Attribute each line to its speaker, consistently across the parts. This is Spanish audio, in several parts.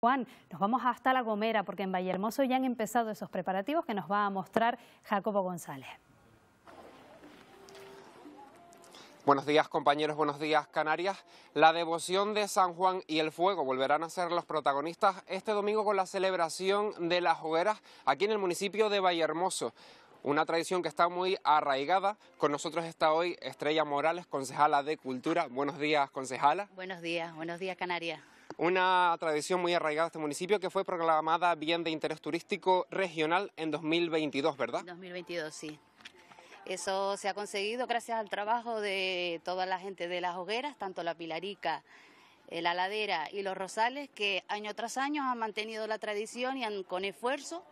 Speaker 1: Juan, nos vamos hasta La Gomera porque en Vallehermoso ya han empezado esos preparativos que nos va a mostrar Jacobo González.
Speaker 2: Buenos días compañeros, buenos días Canarias. La devoción de San Juan y el fuego volverán a ser los protagonistas este domingo con la celebración de las hogueras aquí en el municipio de Vallehermoso una tradición que está muy arraigada. Con nosotros está hoy Estrella Morales, concejala de Cultura. Buenos días, concejala.
Speaker 1: Buenos días, buenos días, Canarias
Speaker 2: una tradición muy arraigada de este municipio que fue proclamada bien de interés turístico regional en 2022, ¿verdad?
Speaker 1: 2022, sí. Eso se ha conseguido gracias al trabajo de toda la gente de las hogueras, tanto la Pilarica, eh, la Ladera y los Rosales, que año tras año han mantenido la tradición y han, con esfuerzo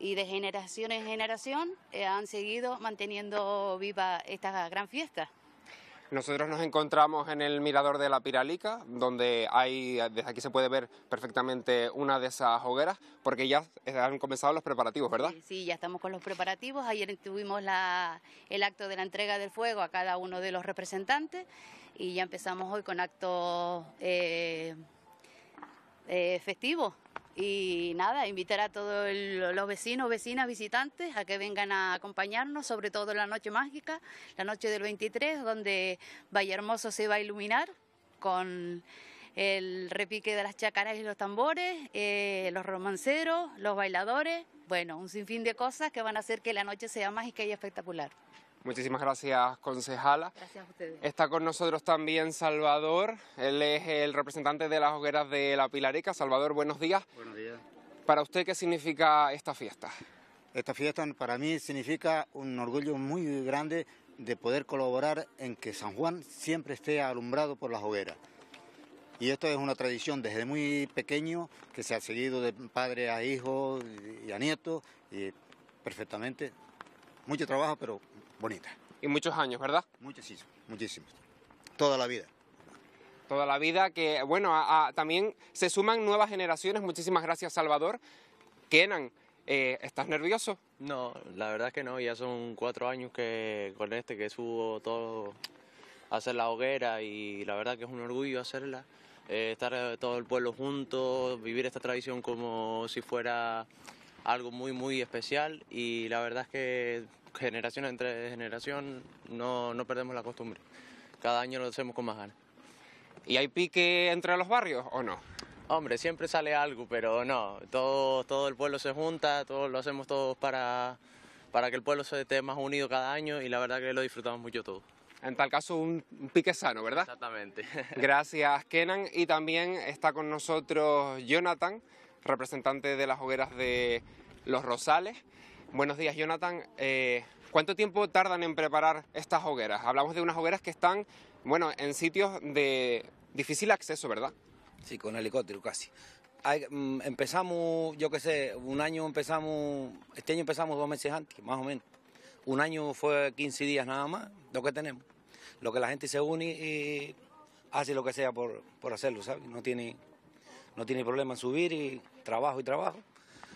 Speaker 1: y de generación en generación eh, han seguido manteniendo viva esta gran fiesta.
Speaker 2: Nosotros nos encontramos en el mirador de la Piralica, donde hay, desde aquí se puede ver perfectamente una de esas hogueras, porque ya han comenzado los preparativos, ¿verdad?
Speaker 1: Sí, ya estamos con los preparativos. Ayer tuvimos el acto de la entrega del fuego a cada uno de los representantes y ya empezamos hoy con actos eh, eh, festivos. Y nada, invitar a todos los vecinos, vecinas, visitantes a que vengan a acompañarnos, sobre todo la noche mágica, la noche del 23, donde Valle Hermoso se va a iluminar con el repique de las chacaras y los tambores, eh, los romanceros, los bailadores, bueno, un sinfín de cosas que van a hacer que la noche sea mágica y espectacular.
Speaker 2: Muchísimas gracias, concejala. Gracias a ustedes. Está con nosotros también Salvador, él es el representante de las hogueras de La Pilarica. Salvador, buenos días. Buenos días. ¿Para usted qué significa esta fiesta? Esta fiesta para mí significa un orgullo muy grande de poder colaborar en que San Juan siempre esté alumbrado por las hogueras. Y esto es una tradición desde muy pequeño que se ha seguido de padre a hijo y a nieto y perfectamente mucho trabajo, pero bonita. Y muchos años, ¿verdad? Muchísimos, muchísimos. Toda la vida toda la vida, que bueno, también se suman nuevas generaciones.
Speaker 3: Muchísimas gracias, Salvador. Kenan, eh, ¿estás nervioso? No, la verdad es que no, ya son cuatro años que con este que subo todo a hacer la hoguera y la verdad que es un orgullo hacerla. Eh, estar eh, todo el pueblo junto, vivir esta tradición como si fuera algo muy, muy especial y la verdad es que generación entre generación no, no perdemos la costumbre. Cada año lo hacemos con más ganas. ¿Y hay pique entre los barrios o no? Hombre, siempre sale algo, pero no, todo, todo el pueblo se junta, todos lo hacemos todos para, para que el pueblo se esté más unido cada año y la verdad que lo disfrutamos mucho todos. En tal caso, un pique sano, ¿verdad? Exactamente. Gracias, Kenan. Y también
Speaker 2: está con nosotros Jonathan, representante de las hogueras de Los Rosales. Buenos días, Jonathan. Eh, ¿Cuánto tiempo tardan en preparar estas hogueras? Hablamos de unas hogueras que están, bueno, en sitios de difícil acceso, ¿verdad? Sí, con helicóptero casi. Mm, empezamos, yo qué sé, un año empezamos, este año empezamos dos meses antes, más o menos. Un año fue 15 días nada más, lo que tenemos. Lo que la gente se une y hace lo que sea por, por hacerlo, ¿sabes? No tiene no tiene problema en subir y trabajo y trabajo.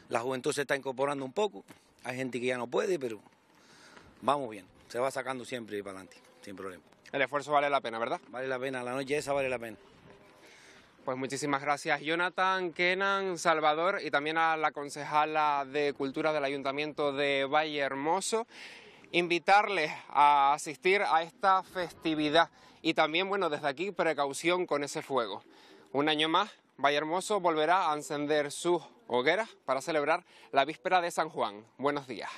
Speaker 2: La juventud se está incorporando un poco, hay gente que ya no puede, pero vamos bien, se va sacando siempre para adelante, sin problema. El esfuerzo vale la pena, ¿verdad? Vale la pena, la noche esa vale la pena. Pues muchísimas gracias Jonathan, Kenan, Salvador y también a la concejala de Cultura del Ayuntamiento de Valle Hermoso. Invitarles a asistir a esta festividad y también, bueno, desde aquí precaución con ese fuego. Un año más, Vallehermoso volverá a encender sus hogueras para celebrar la víspera de San Juan. Buenos días.